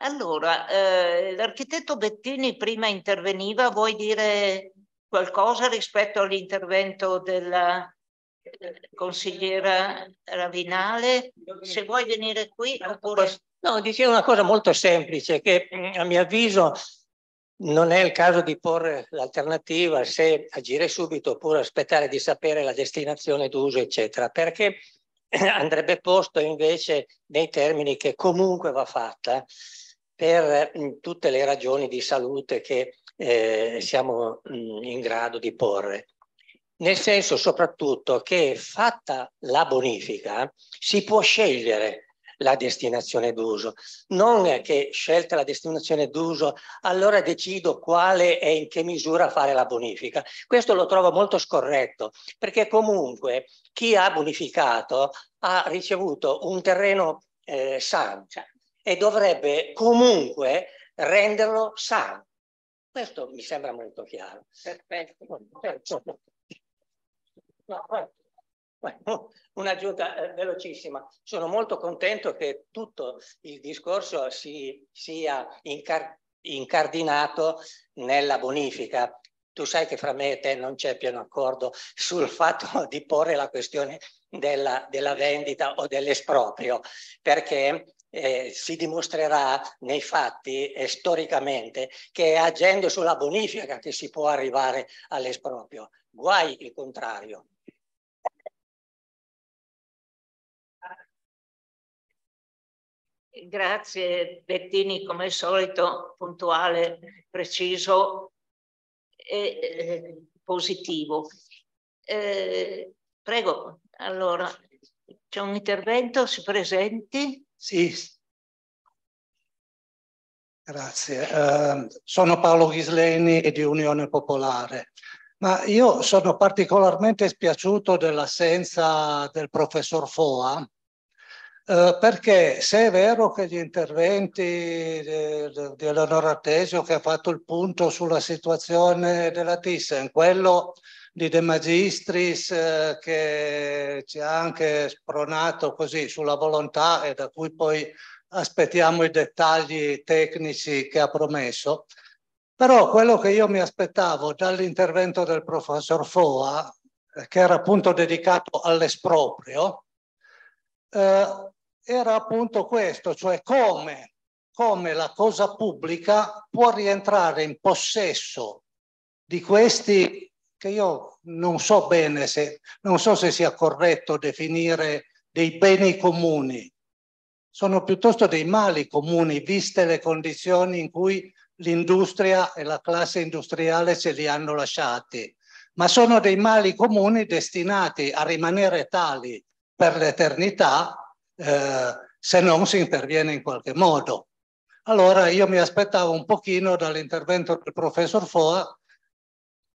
Allora, eh, l'architetto Bettini prima interveniva, vuoi dire qualcosa rispetto all'intervento della eh, consigliera Ravinale? Se vuoi venire qui oppure... No, dicevo una cosa molto semplice che a mio avviso non è il caso di porre l'alternativa se agire subito oppure aspettare di sapere la destinazione d'uso, eccetera, perché andrebbe posto invece nei termini che comunque va fatta per mm, tutte le ragioni di salute che eh, siamo mm, in grado di porre. Nel senso soprattutto che fatta la bonifica si può scegliere la destinazione d'uso. Non è che scelta la destinazione d'uso, allora decido quale e in che misura fare la bonifica. Questo lo trovo molto scorretto, perché comunque chi ha bonificato ha ricevuto un terreno eh, sano, cioè e dovrebbe comunque renderlo sano. Questo mi sembra molto chiaro. Perfetto. Un'aggiunta eh, velocissima. Sono molto contento che tutto il discorso si, sia incar incardinato nella bonifica. Tu sai che fra me e te non c'è pieno accordo sul fatto di porre la questione della, della vendita o dell'esproprio, perché eh, si dimostrerà nei fatti e storicamente che è agendo sulla bonifica che si può arrivare all'esproprio. Guai il contrario. Grazie Bettini, come al solito puntuale, preciso e eh, positivo. Eh, prego, allora c'è un intervento, si presenti. Sì, grazie. Eh, sono Paolo Ghisleni e di Unione Popolare. Ma io sono particolarmente spiaciuto dell'assenza del professor Foa, eh, perché se è vero che gli interventi di, di Eleonora Tesio che ha fatto il punto sulla situazione della Thyssen, quello di De Magistris eh, che ci ha anche spronato così sulla volontà e da cui poi aspettiamo i dettagli tecnici che ha promesso. Però quello che io mi aspettavo dall'intervento del professor Foa, che era appunto dedicato all'esproprio, eh, era appunto questo, cioè come, come la cosa pubblica può rientrare in possesso di questi che io non so bene se, non so se sia corretto definire dei beni comuni, sono piuttosto dei mali comuni, viste le condizioni in cui l'industria e la classe industriale se li hanno lasciati, ma sono dei mali comuni destinati a rimanere tali per l'eternità eh, se non si interviene in qualche modo. Allora io mi aspettavo un pochino dall'intervento del professor Foa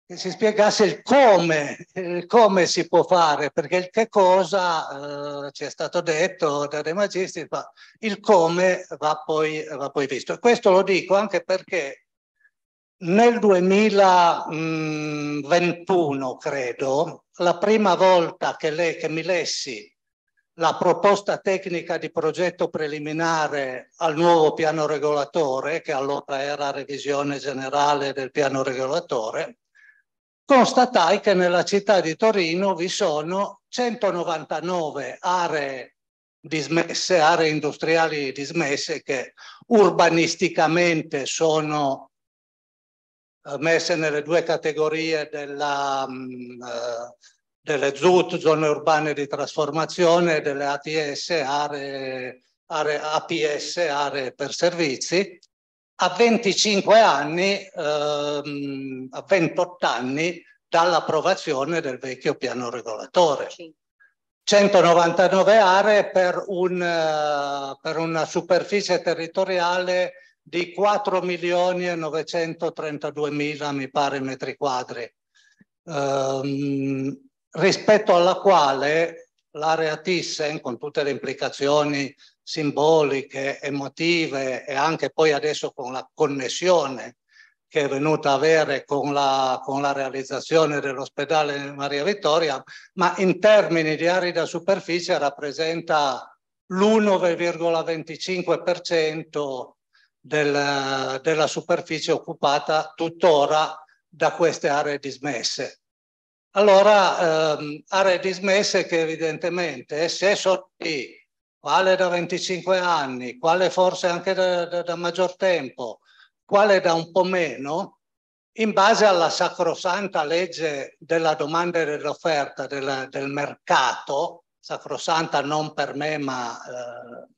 che si spiegasse il come, il come si può fare, perché il che cosa eh, ci è stato detto da De Magistris, ma il come va poi, va poi visto. questo lo dico anche perché nel 2021, credo, la prima volta che, lei, che mi lessi la proposta tecnica di progetto preliminare al nuovo piano regolatore, che allora era revisione generale del piano regolatore, constatai che nella città di Torino vi sono 199 aree dismesse, aree industriali dismesse che urbanisticamente sono eh, messe nelle due categorie della, mm, eh, delle ZUT, zone urbane di trasformazione, delle ATS, aree, aree APS, aree per servizi, a 25 anni, ehm, a 28 anni dall'approvazione del vecchio piano regolatore. 199 aree per, un, eh, per una superficie territoriale di 4 milioni e 932 mila, mi pare, metri quadri, ehm, rispetto alla quale l'area Thyssen, con tutte le implicazioni simboliche, emotive e anche poi adesso con la connessione che è venuta a avere con la, con la realizzazione dell'ospedale Maria Vittoria, ma in termini di arida superficie rappresenta l'1,25% del, della superficie occupata tuttora da queste aree dismesse. Allora, ehm, aree dismesse che evidentemente, se sono lì quale da 25 anni, quale forse anche da, da, da maggior tempo, quale da un po' meno, in base alla sacrosanta legge della domanda e dell'offerta del, del mercato, sacrosanta non per me ma eh,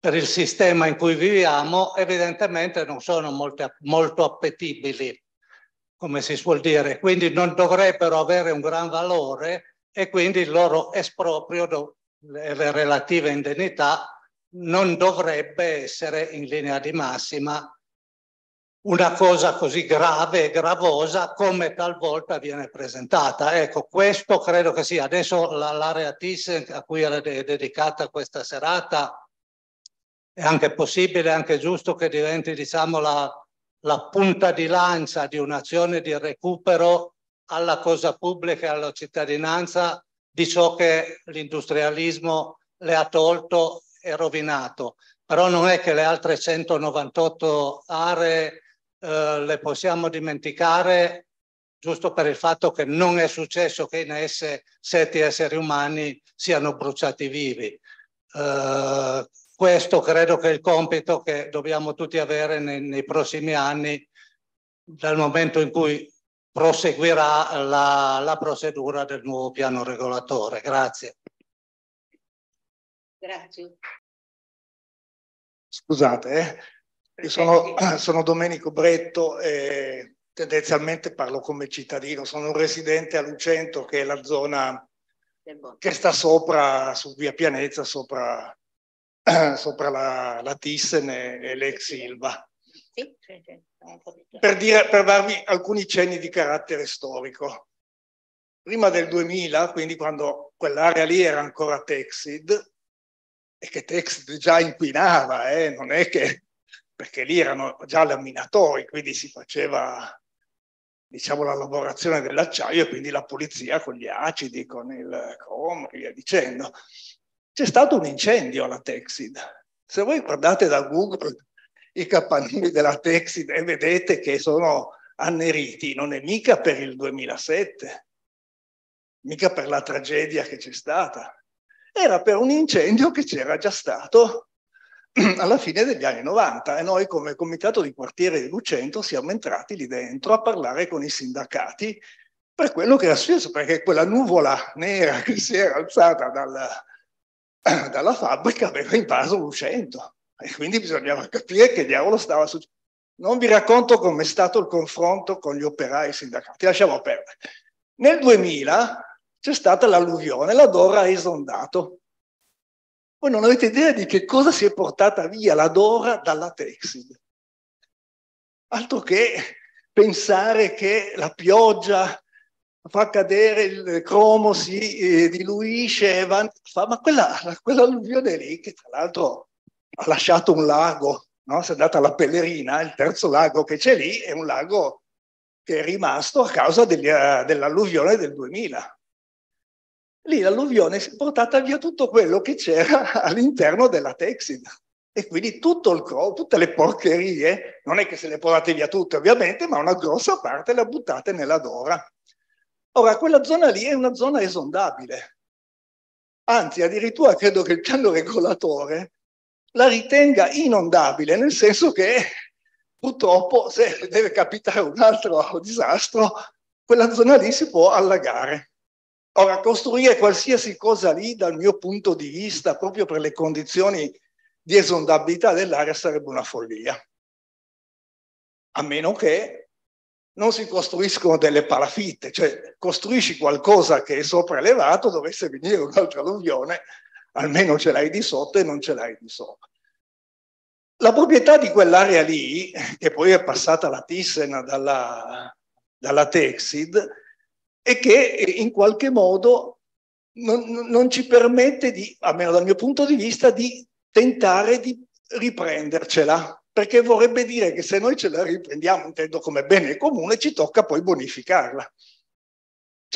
per il sistema in cui viviamo, evidentemente non sono molte, molto appetibili, come si suol dire, quindi non dovrebbero avere un gran valore e quindi il loro esproprio le relative indennità non dovrebbe essere in linea di massima una cosa così grave e gravosa come talvolta viene presentata. Ecco, questo credo che sia. Adesso l'area TIS a cui era de dedicata questa serata è anche possibile, è anche giusto che diventi diciamo, la, la punta di lancia di un'azione di recupero alla cosa pubblica e alla cittadinanza di ciò che l'industrialismo le ha tolto e rovinato. Però non è che le altre 198 aree eh, le possiamo dimenticare giusto per il fatto che non è successo che in esse sette esseri umani siano bruciati vivi. Eh, questo credo che è il compito che dobbiamo tutti avere nei, nei prossimi anni, dal momento in cui proseguirà la, la procedura del nuovo piano regolatore. Grazie. Grazie. Scusate, eh? sono, sono, Domenico Bretto e tendenzialmente parlo come cittadino, sono un residente a Lucento che è la zona che sta sopra, su via Pianezza, sopra, sopra la, la Tissene e l'ex Silva. Sì, sì, sì per, dire, per darvi alcuni cenni di carattere storico. Prima del 2000, quindi quando quell'area lì era ancora Texid, e che Texid già inquinava, eh, non è che perché lì erano già laminatori, quindi si faceva diciamo, la lavorazione dell'acciaio e quindi la pulizia con gli acidi, con il cromo e via dicendo. C'è stato un incendio alla Texid. Se voi guardate da Google i campanili della e eh, vedete che sono anneriti, non è mica per il 2007, mica per la tragedia che c'è stata, era per un incendio che c'era già stato alla fine degli anni 90 e noi come comitato di quartiere di Lucento siamo entrati lì dentro a parlare con i sindacati per quello che era successo, perché quella nuvola nera che si era alzata dal, dalla fabbrica aveva invaso Lucento. E quindi bisognava capire che diavolo stava succedendo. Non vi racconto com'è stato il confronto con gli operai sindacati, lasciamo perdere. Nel 2000 c'è stata l'alluvione, la Dora ha esondato. Voi non avete idea di che cosa si è portata via la Dora dalla Texid. Altro che pensare che la pioggia fa cadere il cromo, si eh, diluisce, va, fa, ma quella, alluvione lì, che tra l'altro ha lasciato un lago, no? si è andata alla Pellerina, il terzo lago che c'è lì è un lago che è rimasto a causa degli, uh, dell'alluvione del 2000. Lì l'alluvione si è portata via tutto quello che c'era all'interno della Texida e quindi tutto il cro, tutte le porcherie, non è che se le portate via tutte ovviamente, ma una grossa parte le ha buttate nella Dora. Ora, quella zona lì è una zona esondabile. Anzi, addirittura credo che il piano regolatore la ritenga inondabile, nel senso che purtroppo se deve capitare un altro disastro, quella zona lì si può allagare. Ora, costruire qualsiasi cosa lì, dal mio punto di vista, proprio per le condizioni di esondabilità dell'area, sarebbe una follia. A meno che non si costruiscono delle palafitte, cioè costruisci qualcosa che è sopraelevato, dovesse venire un'altra alluvione, almeno ce l'hai di sotto e non ce l'hai di sopra. La proprietà di quell'area lì, che poi è passata la Thyssen dalla, dalla Texid, è che in qualche modo non, non, ci permette di, almeno dal mio punto di vista, di tentare di riprendercela, perché vorrebbe dire che se noi ce la riprendiamo, intendo come bene comune, ci tocca poi bonificarla.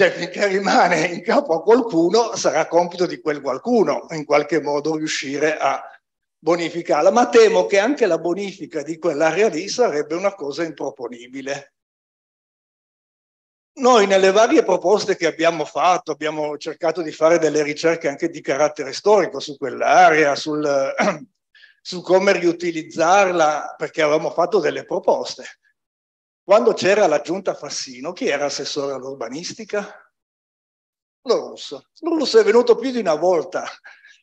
Cioè, finché rimane in capo a qualcuno, sarà compito di quel qualcuno in qualche modo riuscire a bonificarla, ma temo che anche la bonifica di quell'area lì sarebbe una cosa improponibile. Noi nelle varie proposte che abbiamo fatto, abbiamo cercato di fare delle ricerche anche di carattere storico su quell'area, sul, su come riutilizzarla, perché avevamo fatto delle proposte. Quando c'era la giunta Fassino, chi era assessore all'urbanistica? L'Urso. L'Urso è venuto più di una volta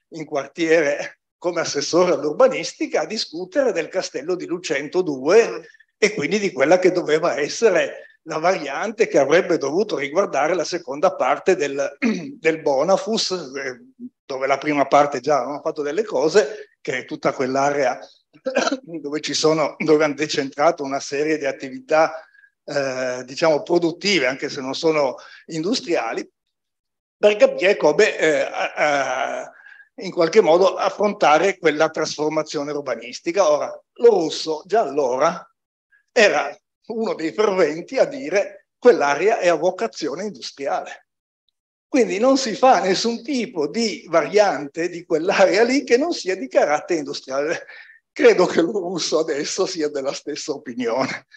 in quartiere come assessore all'urbanistica a discutere del castello di Lucento 2 mm. e quindi di quella che doveva essere la variante che avrebbe dovuto riguardare la seconda parte del, del Bonafus, eh, dove la prima parte già avevano fatto delle cose, che è tutta quell'area dove, sono, dove hanno decentrato una serie di attività eh, diciamo produttive, anche se non sono industriali, per capire come eh, a, a, in qualche modo affrontare quella trasformazione urbanistica. Ora, lo russo già allora era uno dei ferventi a dire quell'area è a vocazione industriale. Quindi non si fa nessun tipo di variante di quell'area lì che non sia di carattere industriale. Credo che il russo adesso sia della stessa opinione.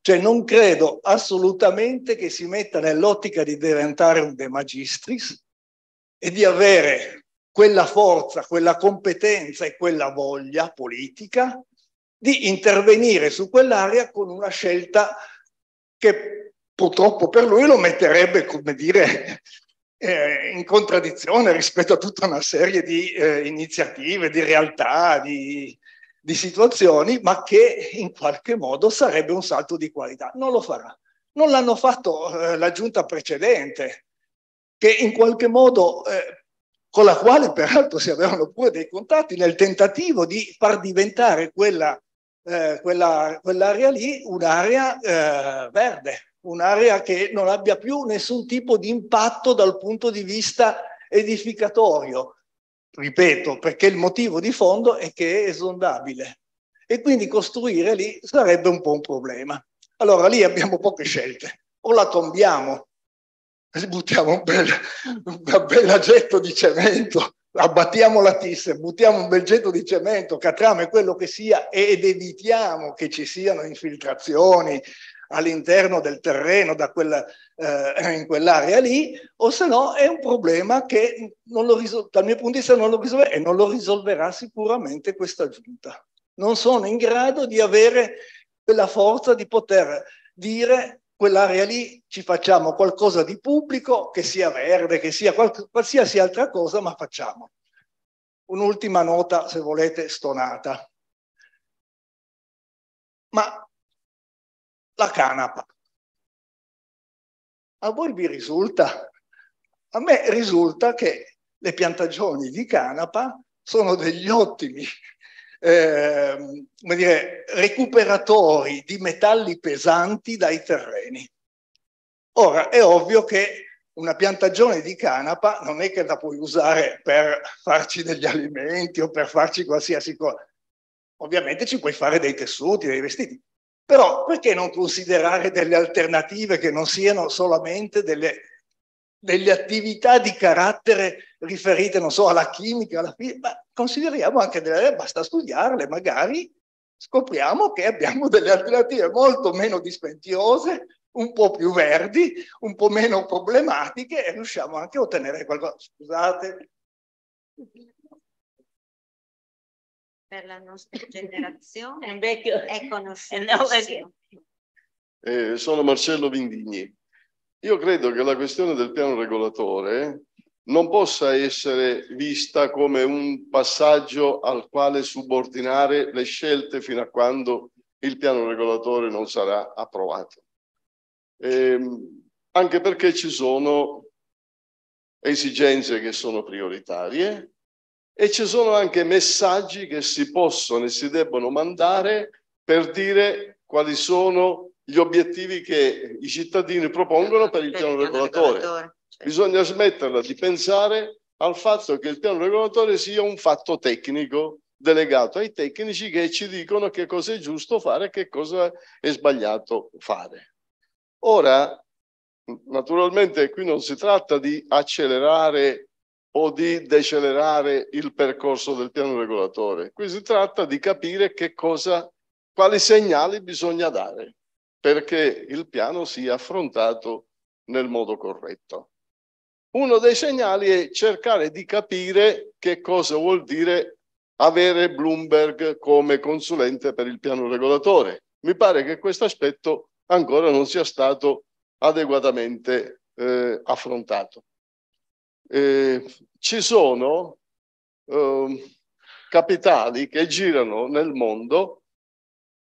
Cioè non credo assolutamente che si metta nell'ottica di diventare un De Magistris e di avere quella forza, quella competenza e quella voglia politica di intervenire su quell'area con una scelta che purtroppo per lui lo metterebbe, come dire, eh, in contraddizione rispetto a tutta una serie di eh, iniziative, di realtà, di, di situazioni, ma che in qualche modo sarebbe un salto di qualità. Non lo farà. Non l'hanno fatto eh, la giunta precedente, che in qualche modo, eh, con la quale peraltro si avevano pure dei contatti, nel tentativo di far diventare quella, eh, quella, quell'area lì un'area eh, verde, un'area che non abbia più nessun tipo di impatto dal punto di vista edificatorio ripeto, perché il motivo di fondo è che è esondabile e quindi costruire lì sarebbe un po' un problema. Allora lì abbiamo poche scelte, o la tombiamo, buttiamo un bel, un bel aggetto di cemento, abbattiamo la tisse, buttiamo un bel getto di cemento, catrame, quello che sia ed evitiamo che ci siano infiltrazioni, all'interno del terreno da quel, eh, in quell'area lì, o se no è un problema che non lo risol- dal mio punto di vista non lo risolve e non lo risolverà sicuramente questa giunta. Non sono in grado di avere quella forza di poter dire quell'area lì ci facciamo qualcosa di pubblico, che sia verde, che sia qual- qualsiasi altra cosa, ma facciamo. Un'ultima nota, se volete, stonata. Ma la canapa. A voi vi risulta? A me risulta che le piantagioni di canapa sono degli ottimi eh, come dire, recuperatori di metalli pesanti dai terreni. Ora, è ovvio che una piantagione di canapa non è che la puoi usare per farci degli alimenti o per farci qualsiasi cosa. Ovviamente ci puoi fare dei tessuti, dei vestiti, però perché non considerare delle alternative che non siano solamente delle, delle attività di carattere riferite, non so, alla chimica, alla fisica, ma consideriamo anche delle, eh, basta studiarle, magari scopriamo che abbiamo delle alternative molto meno dispendiose, un po' più verdi, un po' meno problematiche e riusciamo anche a ottenere qualcosa. Scusate, per la nostra generazione vecchio. è conosciuto. Eh, sono Marcello Vindigni. Io credo che la questione del piano regolatore non possa essere vista come un passaggio al quale subordinare le scelte fino a quando il piano regolatore non sarà approvato. Eh, anche perché ci sono esigenze che sono prioritarie, e ci sono anche messaggi che si possono e si debbono mandare per dire quali sono gli obiettivi che i cittadini propongono per il piano regolatore. Certo. Bisogna smetterla di pensare al fatto che il piano regolatore sia un fatto tecnico delegato ai tecnici che ci dicono che cosa è giusto fare e che cosa è sbagliato fare. Ora, naturalmente qui non si tratta di accelerare o di decelerare il percorso del piano regolatore. Qui si tratta di capire che cosa, quali segnali bisogna dare perché il piano sia affrontato nel modo corretto. Uno dei segnali è cercare di capire che cosa vuol dire avere Bloomberg come consulente per il piano regolatore. Mi pare che questo aspetto ancora non sia stato adeguatamente eh, affrontato eh, ci sono eh, capitali che girano nel mondo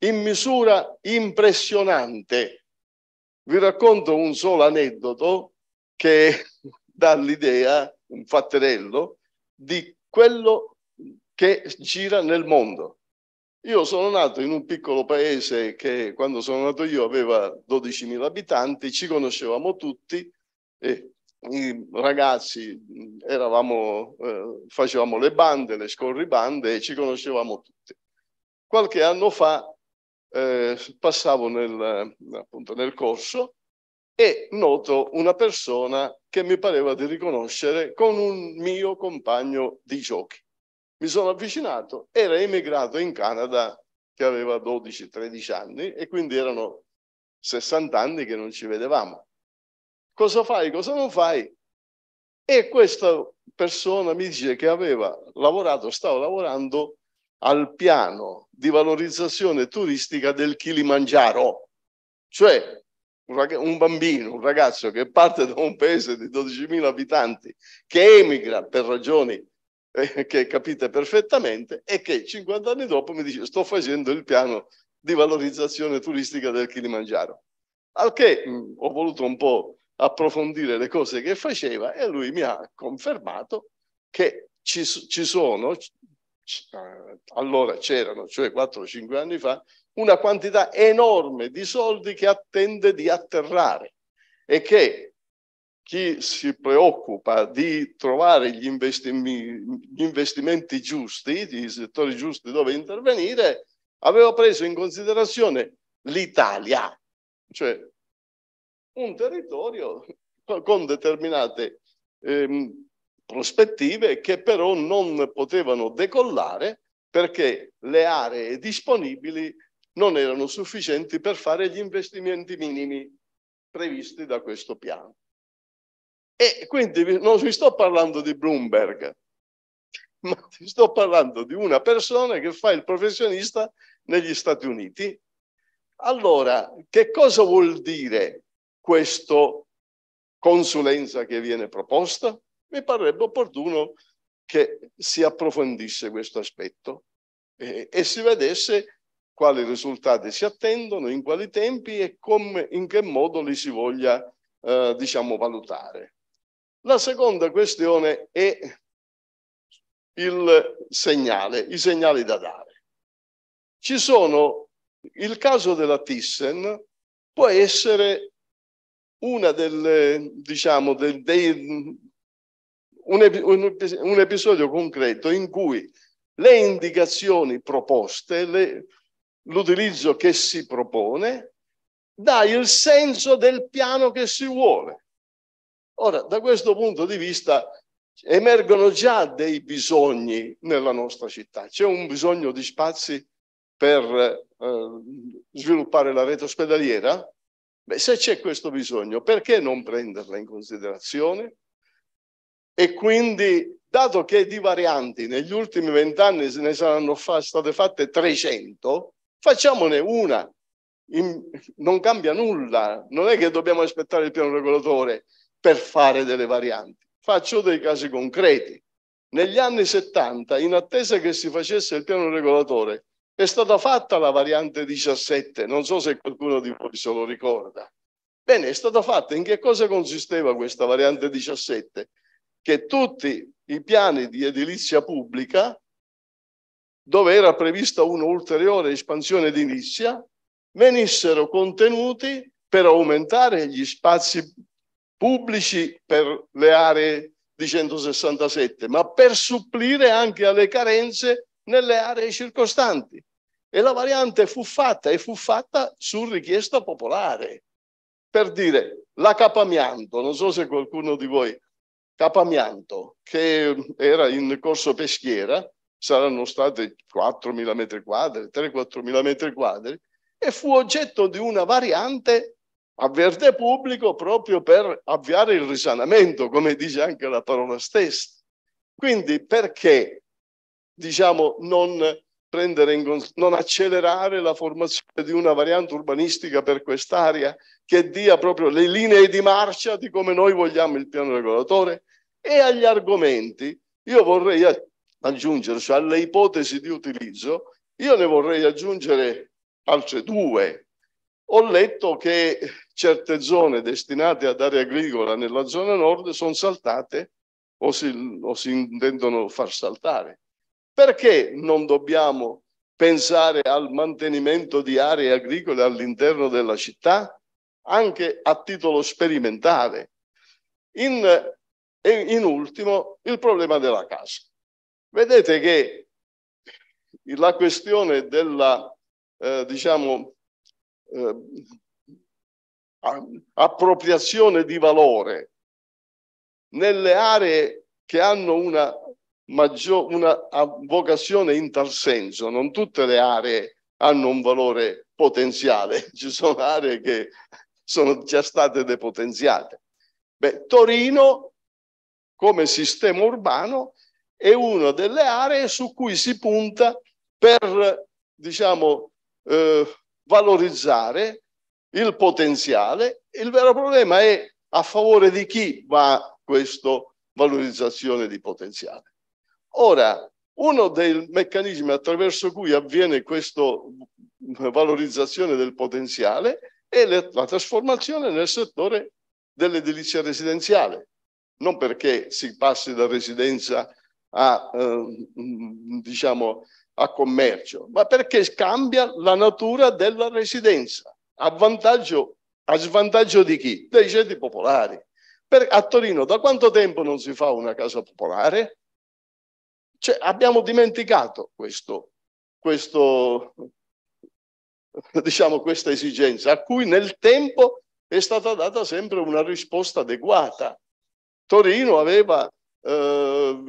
in misura impressionante. Vi racconto un solo aneddoto che dà l'idea, un fatterello, di quello che gira nel mondo. Io sono nato in un piccolo paese che quando sono nato io aveva 12.000 abitanti, ci conoscevamo tutti e i ragazzi eravamo, eh, facevamo le bande, le scorribande e ci conoscevamo tutti. Qualche anno fa eh, passavo nel, appunto, nel corso e noto una persona che mi pareva di riconoscere con un mio compagno di giochi. Mi sono avvicinato, era emigrato in Canada che aveva 12-13 anni e quindi erano 60 anni che non ci vedevamo cosa fai, cosa non fai. E questa persona mi dice che aveva lavorato, stavo lavorando al piano di valorizzazione turistica del Kilimangiaro, cioè un bambino, un ragazzo che parte da un paese di 12.000 abitanti, che emigra per ragioni eh, che capite perfettamente e che 50 anni dopo mi dice sto facendo il piano di valorizzazione turistica del Kilimangiaro. Al che mh, mm, ho voluto un po' approfondire le cose che faceva e lui mi ha confermato che ci, ci sono, allora c'erano, cioè 4-5 anni fa, una quantità enorme di soldi che attende di atterrare e che chi si preoccupa di trovare gli, gli investimenti giusti, i settori giusti dove intervenire, aveva preso in considerazione l'Italia, cioè un territorio con determinate ehm, prospettive che però non potevano decollare perché le aree disponibili non erano sufficienti per fare gli investimenti minimi previsti da questo piano. E quindi non vi sto parlando di Bloomberg, ma ti sto parlando di una persona che fa il professionista negli Stati Uniti. Allora, che cosa vuol dire questa consulenza che viene proposta, mi parrebbe opportuno che si approfondisse questo aspetto eh, e si vedesse quali risultati si attendono, in quali tempi e come, in che modo li si voglia, eh, diciamo, valutare. La seconda questione è il segnale, i segnali da dare. Ci sono, il caso della Thyssen può essere una delle, diciamo, del, dei, un, un, episodio concreto in cui le indicazioni proposte, l'utilizzo che si propone, dà il senso del piano che si vuole. Ora, da questo punto di vista emergono già dei bisogni nella nostra città. C'è un bisogno di spazi per eh, sviluppare la rete ospedaliera, Beh, se c'è questo bisogno, perché non prenderla in considerazione? E quindi, dato che di varianti negli ultimi vent'anni se ne saranno fa- state fatte 300, facciamone una. In, non cambia nulla, non è che dobbiamo aspettare il piano regolatore per fare delle varianti. Faccio dei casi concreti. Negli anni 70, in attesa che si facesse il piano regolatore, è stata fatta la variante 17, non so se qualcuno di voi se lo ricorda. Bene, è stata fatta. In che cosa consisteva questa variante 17? Che tutti i piani di edilizia pubblica, dove era prevista un'ulteriore espansione edilizia, venissero contenuti per aumentare gli spazi pubblici per le aree di 167, ma per supplire anche alle carenze nelle aree circostanti. E la variante fu fatta e fu fatta su richiesta popolare. Per dire, la Capamianto, non so se qualcuno di voi, Capamianto, che era in corso peschiera, saranno state 4.000 metri quadri, 3-4.000 metri quadri, e fu oggetto di una variante a verde pubblico proprio per avviare il risanamento, come dice anche la parola stessa. Quindi perché diciamo, non prendere in cons- non accelerare la formazione di una variante urbanistica per quest'area che dia proprio le linee di marcia di come noi vogliamo il piano regolatore e agli argomenti. Io vorrei aggiungere, cioè alle ipotesi di utilizzo, io ne vorrei aggiungere altre due. Ho letto che certe zone destinate ad area agricola nella zona nord sono saltate o si, o si intendono far saltare. Perché non dobbiamo pensare al mantenimento di aree agricole all'interno della città, anche a titolo sperimentale? In, in ultimo, il problema della casa. Vedete che la questione della, eh, diciamo, eh, appropriazione di valore nelle aree che hanno una maggior, una vocazione in tal senso. Non tutte le aree hanno un valore potenziale, ci sono aree che sono già state depotenziate. Beh, Torino come sistema urbano è una delle aree su cui si punta per diciamo, eh, valorizzare il potenziale. Il vero problema è a favore di chi va questa valorizzazione di potenziale. Ora, uno dei meccanismi attraverso cui avviene questa valorizzazione del potenziale è la trasformazione nel settore dell'edilizia residenziale, non perché si passi da residenza a, eh, diciamo, a commercio, ma perché cambia la natura della residenza a vantaggio, a svantaggio di chi? Dei centri popolari. Per, a Torino da quanto tempo non si fa una casa popolare? Cioè, abbiamo dimenticato questo, questo, diciamo, questa esigenza, a cui nel tempo è stata data sempre una risposta adeguata. Torino aveva eh,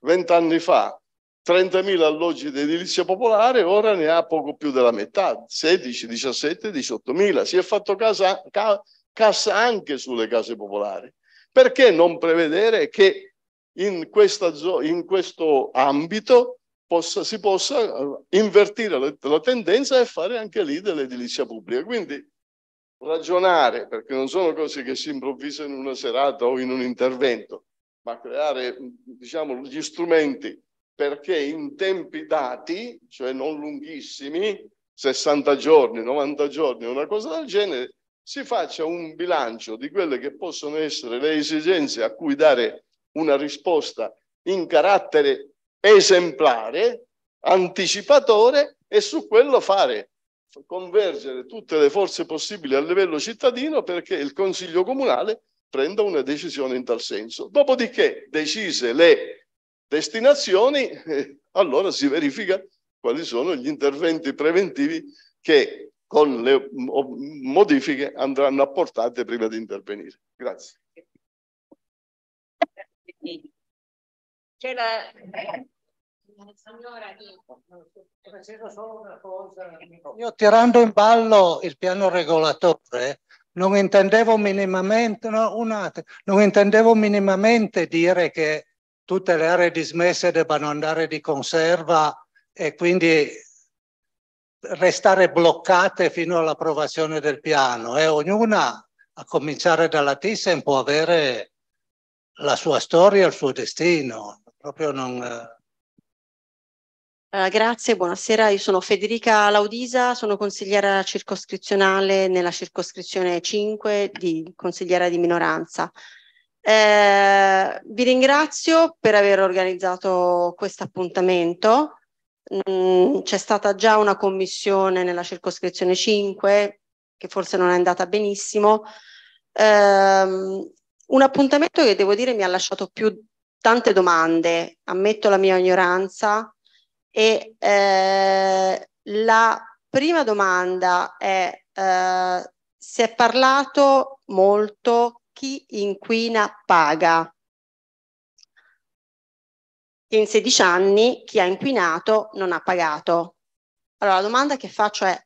vent'anni eh, fa 30.000 alloggi di edilizia popolare, ora ne ha poco più della metà, 16, 17, 18.000. Si è fatto casa, ca, cassa anche sulle case popolari. Perché non prevedere che in, questa, in questo ambito possa, si possa eh, invertire la, la tendenza e fare anche lì dell'edilizia pubblica. Quindi ragionare, perché non sono cose che si improvvisano in una serata o in un intervento, ma creare diciamo, gli strumenti perché in tempi dati, cioè non lunghissimi, 60 giorni, 90 giorni, una cosa del genere, si faccia un bilancio di quelle che possono essere le esigenze a cui dare una risposta in carattere esemplare, anticipatore e su quello fare convergere tutte le forze possibili a livello cittadino perché il Consiglio Comunale prenda una decisione in tal senso. Dopodiché, decise le destinazioni, allora si verifica quali sono gli interventi preventivi che con le modifiche andranno apportate prima di intervenire. Grazie. C'è la... Signora, io tirando in ballo il piano regolatore non intendevo minimamente, no, un attimo, non intendevo minimamente dire che tutte le aree dismesse debbano andare di conserva e quindi restare bloccate fino all'approvazione del piano e eh. ognuna, a cominciare dalla Thyssen, può avere la sua storia, il suo destino. Proprio non... Uh, grazie, buonasera. Io sono Federica Laudisa, sono consigliera circoscrizionale nella circoscrizione 5 di consigliera di minoranza. Eh, vi ringrazio per aver organizzato questo appuntamento. Mm, c'è stata già una commissione nella circoscrizione 5 che forse non è andata benissimo. Eh, un appuntamento che devo dire mi ha lasciato più tante domande, ammetto la mia ignoranza, e eh, la prima domanda è eh, si è parlato molto chi inquina paga. In 16 anni chi ha inquinato non ha pagato. Allora la domanda che faccio è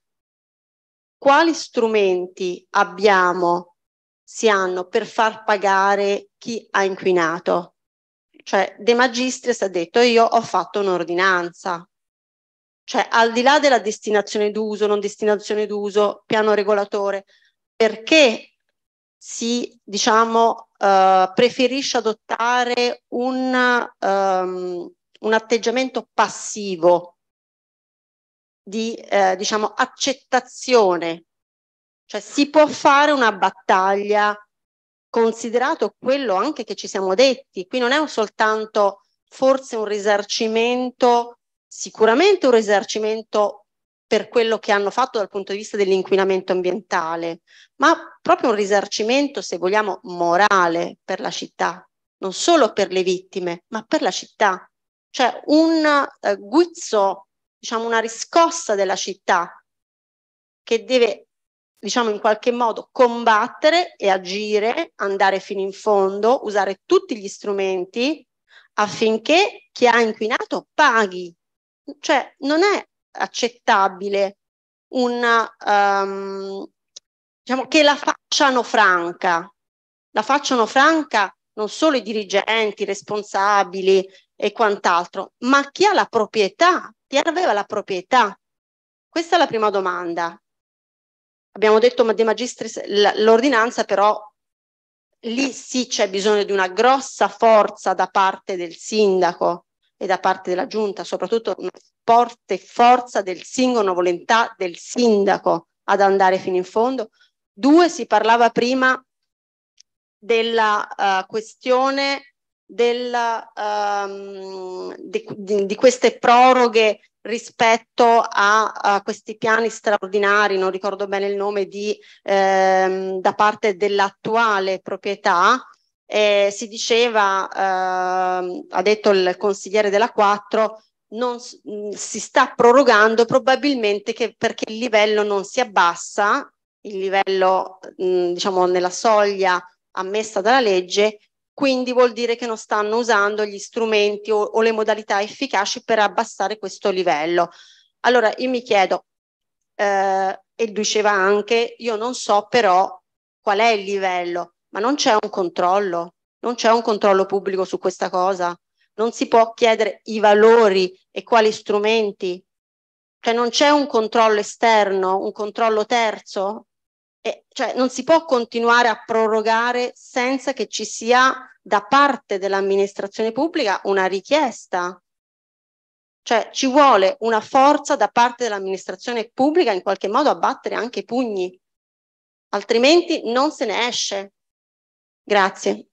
quali strumenti abbiamo si hanno per far pagare chi ha inquinato. Cioè De Magistris ha detto io ho fatto un'ordinanza. Cioè al di là della destinazione d'uso, non destinazione d'uso, piano regolatore, perché si diciamo eh, preferisce adottare un, um, un atteggiamento passivo di eh, diciamo accettazione cioè si può fare una battaglia considerato quello anche che ci siamo detti. Qui non è soltanto forse un risarcimento, sicuramente un risarcimento per quello che hanno fatto dal punto di vista dell'inquinamento ambientale, ma proprio un risarcimento, se vogliamo, morale per la città, non solo per le vittime, ma per la città. Cioè un eh, guizzo, diciamo una riscossa della città che deve diciamo in qualche modo combattere e agire, andare fino in fondo, usare tutti gli strumenti affinché chi ha inquinato paghi. Cioè non è accettabile una, um, diciamo, che la facciano franca, la facciano franca non solo i dirigenti, i responsabili e quant'altro, ma chi ha la proprietà, chi aveva la proprietà. Questa è la prima domanda abbiamo detto De Magistris l'ordinanza, però lì sì c'è bisogno di una grossa forza da parte del sindaco e da parte della giunta, soprattutto una forte forza del singolo, una volontà del sindaco ad andare fino in fondo. Due, si parlava prima della uh, questione della, um, di, di, di queste proroghe rispetto a, a, questi piani straordinari, non ricordo bene il nome, di, ehm, da parte dell'attuale proprietà, eh, si diceva, ehm, ha detto il consigliere della 4, non, mh, mm, si sta prorogando probabilmente che, perché il livello non si abbassa, il livello mh, mm, diciamo nella soglia ammessa dalla legge, quindi vuol dire che non stanno usando gli strumenti o, o le modalità efficaci per abbassare questo livello. Allora io mi chiedo, eh, e diceva anche, io non so però qual è il livello, ma non c'è un controllo, non c'è un controllo pubblico su questa cosa, non si può chiedere i valori e quali strumenti, cioè non c'è un controllo esterno, un controllo terzo e cioè non si può continuare a prorogare senza che ci sia da parte dell'amministrazione pubblica una richiesta. Cioè ci vuole una forza da parte dell'amministrazione pubblica in qualche modo a battere anche i pugni, altrimenti non se ne esce. Grazie.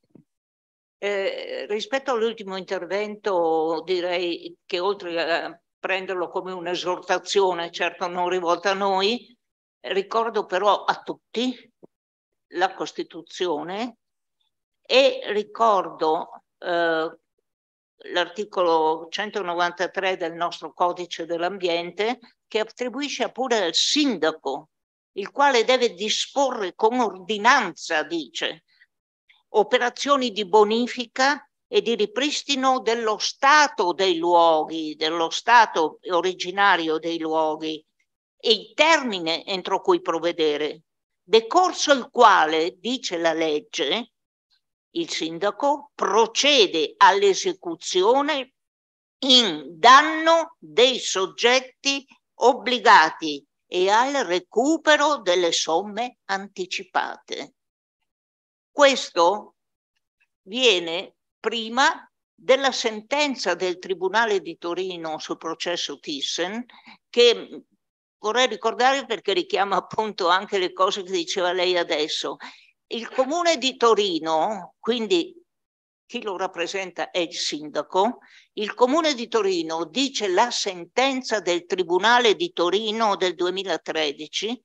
Eh, rispetto all'ultimo intervento direi che oltre a prenderlo come un'esortazione, certo non rivolta a noi, Ricordo però a tutti la Costituzione e ricordo eh, l'articolo 193 del nostro codice dell'ambiente che attribuisce pure al sindaco, il quale deve disporre con ordinanza, dice, operazioni di bonifica e di ripristino dello stato dei luoghi, dello stato originario dei luoghi, e il termine entro cui provvedere, decorso il quale, dice la legge, il sindaco procede all'esecuzione in danno dei soggetti obbligati e al recupero delle somme anticipate. Questo viene prima della sentenza del Tribunale di Torino sul processo Thyssen che vorrei ricordare perché richiama appunto anche le cose che diceva lei adesso. Il comune di Torino, quindi chi lo rappresenta è il sindaco, il comune di Torino dice la sentenza del Tribunale di Torino del 2013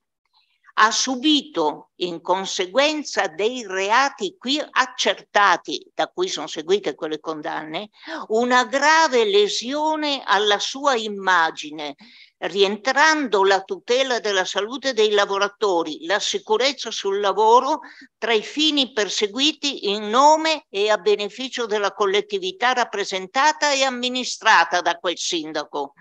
ha subito in conseguenza dei reati qui accertati, da cui sono seguite quelle condanne, una grave lesione alla sua immagine, rientrando la tutela della salute dei lavoratori, la sicurezza sul lavoro tra i fini perseguiti in nome e a beneficio della collettività rappresentata e amministrata da quel sindaco.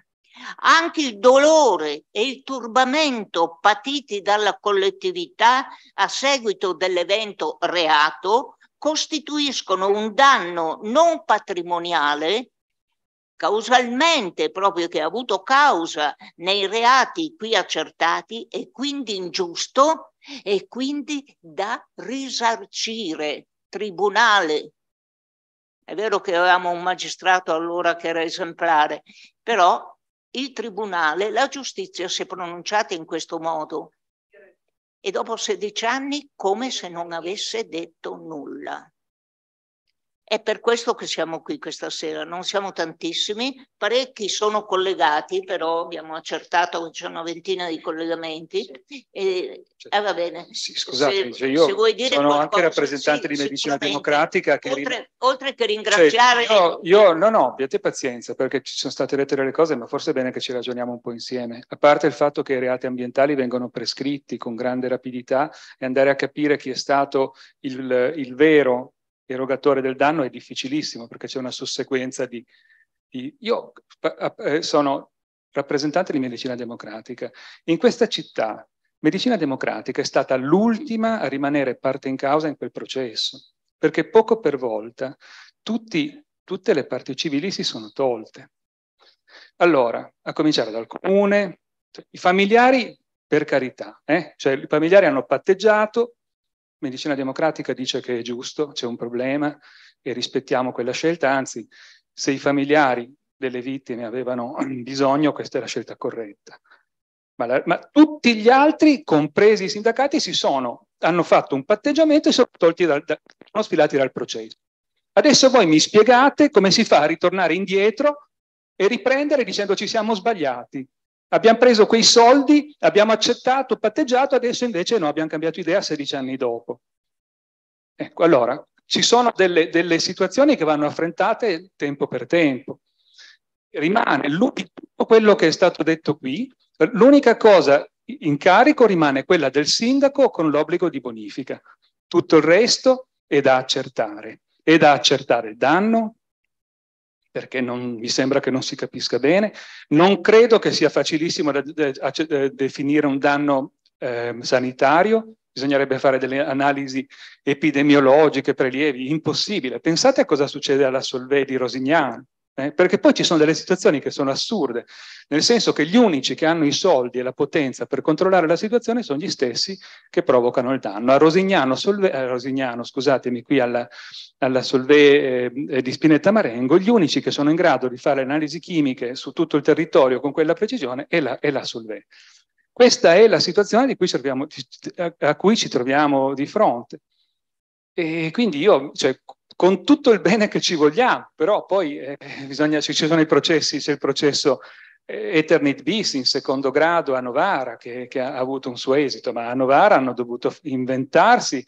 Anche il dolore e il turbamento patiti dalla collettività a seguito dell'evento reato costituiscono un danno non patrimoniale causalmente proprio che ha avuto causa nei reati qui accertati e quindi ingiusto e quindi da risarcire. Tribunale. È vero che avevamo un magistrato allora che era esemplare, però il tribunale, la giustizia si è pronunciata in questo modo e dopo 16 anni come se non avesse detto nulla. È per questo che siamo qui questa sera, non siamo tantissimi, parecchi sono collegati, però abbiamo accertato che c'è una ventina di collegamenti. E, cioè, eh, va bene. Scusate, se, cioè io sono qualcosa, anche rappresentante sì, di Medicina Democratica. Che oltre, rin... oltre che cioè, ringraziare... Cioè, io, io, no, no, abbiate pazienza perché ci sono state dette delle cose, ma forse è bene che ci ragioniamo un po' insieme. A parte il fatto che i reati ambientali vengono prescritti con grande rapidità e andare a capire chi è stato il, il vero erogatore del danno è difficilissimo perché c'è una sussequenza di... di io eh, sono rappresentante di medicina democratica. In questa città medicina democratica è stata l'ultima a rimanere parte in causa in quel processo, perché poco per volta tutti, tutte le parti civili si sono tolte. Allora, a cominciare dal comune, i familiari per carità, eh? cioè i familiari hanno patteggiato, medicina democratica dice che è giusto, c'è un problema e rispettiamo quella scelta, anzi se i familiari delle vittime avevano bisogno questa è la scelta corretta. Ma, la, ma tutti gli altri, compresi i sindacati, si sono, hanno fatto un patteggiamento e sono, tolti dal, da, sono sfilati dal processo. Adesso voi mi spiegate come si fa a ritornare indietro e riprendere dicendo ci siamo sbagliati. Abbiamo preso quei soldi, abbiamo accettato, patteggiato, adesso invece no, abbiamo cambiato idea 16 anni dopo. Ecco, allora, ci sono delle, delle situazioni che vanno affrontate tempo per tempo. Rimane tutto quello che è stato detto qui, l'unica cosa in carico rimane quella del sindaco con l'obbligo di bonifica. Tutto il resto è da accertare. È da accertare il danno, perché non, mi sembra che non si capisca bene. Non credo che sia facilissimo da, da, da definire un danno eh, sanitario, bisognerebbe fare delle analisi epidemiologiche, prelievi, impossibile. Pensate a cosa succede alla Solvay di Rosignano, eh? Perché poi ci sono delle situazioni che sono assurde, nel senso che gli unici che hanno i soldi e la potenza per controllare la situazione sono gli stessi che provocano il danno. A Rosignano, Solve, a Rosignano scusatemi, qui alla, alla Solvay eh, di Spinetta Marengo, gli unici che sono in grado di fare analisi chimiche su tutto il territorio con quella precisione è la, è la Solvay. Questa è la situazione cui serviamo, a cui ci troviamo di fronte. E quindi io, cioè, con tutto il bene che ci vogliamo, però poi eh, bisogna, ci sono i processi, c'è il processo eh, Eternit bis in secondo grado a Novara, che, che, ha avuto un suo esito, ma a Novara hanno dovuto inventarsi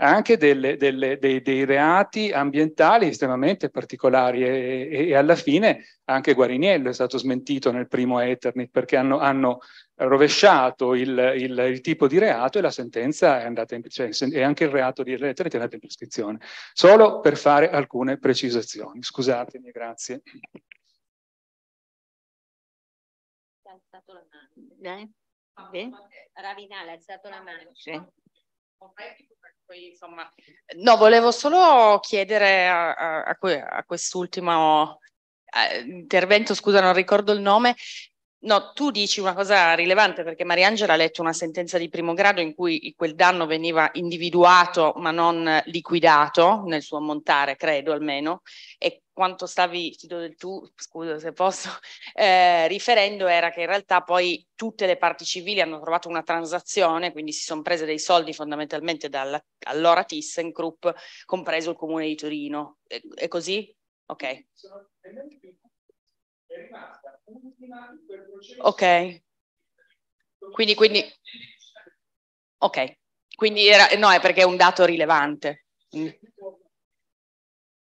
anche delle, delle, dei, dei, reati ambientali estremamente particolari e, e, e, alla fine anche Guariniello è stato smentito nel primo Eternit perché hanno, hanno rovesciato il, il, il, tipo di reato e la sentenza è andata in, cioè, e anche il reato di Eternit è andato in prescrizione. Solo per fare alcune precisazioni. Scusatemi, grazie. Ravinale ha alzato la mano. Eh? insomma, no, volevo solo chiedere a, a, a quest'ultimo eh, intervento, scusa, non ricordo il nome. No, tu dici una cosa rilevante perché Mariangela ha letto una sentenza di primo grado in cui quel danno veniva individuato ma non liquidato nel suo ammontare, credo almeno, e quanto stavi, ti do del tu, scusa se posso, eh, riferendo era che in realtà poi tutte le parti civili hanno trovato una transazione, quindi si sono prese dei soldi fondamentalmente dall'ora ThyssenKrupp, compreso il comune di Torino. È, è così? Ok. È rimasta Ok. Quindi, quindi... Ok. Quindi era, no, è perché è un dato rilevante. Mm.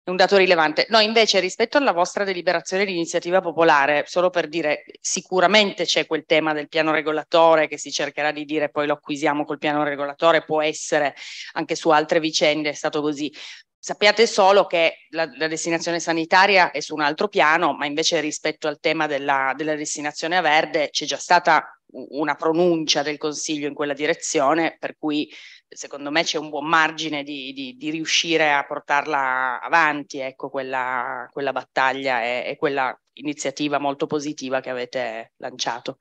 È un dato rilevante. No, invece rispetto alla vostra deliberazione di iniziativa popolare, solo per dire, sicuramente c'è quel tema del piano regolatore che si cercherà di dire poi lo acquisiamo col piano regolatore, può essere anche su altre vicende, è stato così. Sappiate solo che la, la, destinazione sanitaria è su un altro piano, ma invece rispetto al tema della, della destinazione a verde c'è già stata una pronuncia del Consiglio in quella direzione, per cui secondo me c'è un buon margine di, di, di riuscire a portarla avanti, ecco, quella, quella battaglia e, e, quella iniziativa molto positiva che avete lanciato.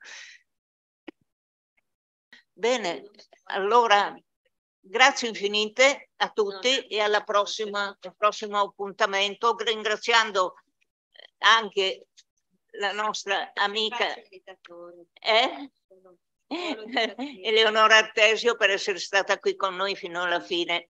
Bene, allora grazie infinite a tutti e alla prossima, al prossimo appuntamento, ringraziando eh, anche la nostra amica. Eh? Eleonora Artesio per essere stata qui con noi fino alla fine.